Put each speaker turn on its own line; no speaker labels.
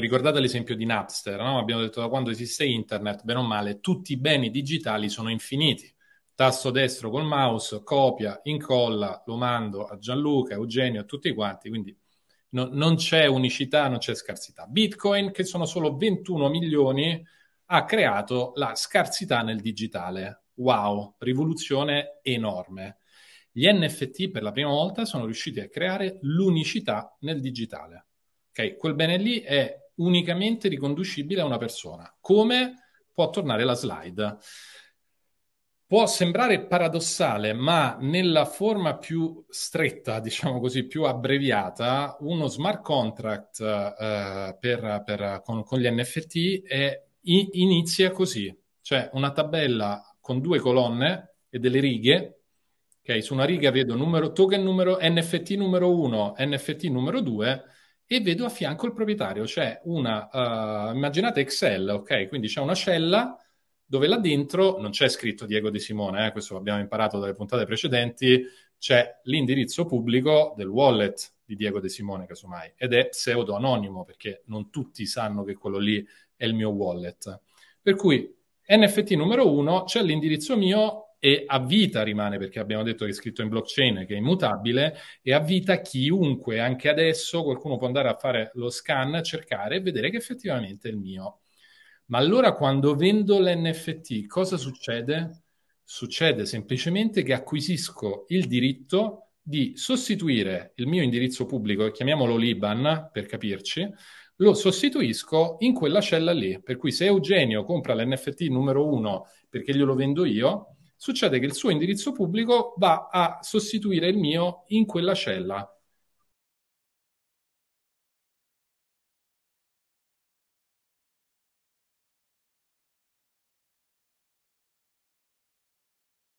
ricordate l'esempio di Napster, no? abbiamo detto da quando esiste internet, bene o male, tutti i beni digitali sono infiniti. Tasto destro col mouse, copia, incolla, lo mando a Gianluca, Eugenio, a tutti quanti, quindi no, non c'è unicità, non c'è scarsità. Bitcoin, che sono solo 21 milioni, ha creato la scarsità nel digitale. Wow, rivoluzione enorme. Gli NFT per la prima volta sono riusciti a creare l'unicità nel digitale. Okay, quel bene lì è unicamente riconducibile a una persona, come può tornare la slide. Può sembrare paradossale, ma nella forma più stretta, diciamo così, più abbreviata, uno smart contract eh, per, per, con, con, gli NFT è, inizia così, cioè una tabella con due colonne e delle righe. Okay, su una riga vedo numero, token numero NFT numero 1, NFT numero 2 e vedo a fianco il proprietario, c'è cioè una, uh, immaginate Excel, ok? Quindi c'è una cella dove là dentro non c'è scritto Diego De Simone, eh, questo l'abbiamo imparato dalle puntate precedenti, c'è l'indirizzo pubblico del wallet di Diego De Simone, casomai, ed è pseudo anonimo perché non tutti sanno che quello lì è il mio wallet. Per cui NFT numero uno c'è l'indirizzo mio e a vita rimane perché abbiamo detto che è scritto in blockchain che è immutabile e a vita chiunque anche adesso qualcuno può andare a fare lo scan cercare e vedere che effettivamente è il mio ma allora quando vendo l'NFT cosa succede? succede semplicemente che acquisisco il diritto di sostituire il mio indirizzo pubblico chiamiamolo Liban per capirci lo sostituisco in quella cella lì per cui se Eugenio compra l'NFT numero uno perché glielo vendo io succede che il suo indirizzo pubblico va a sostituire il mio in quella cella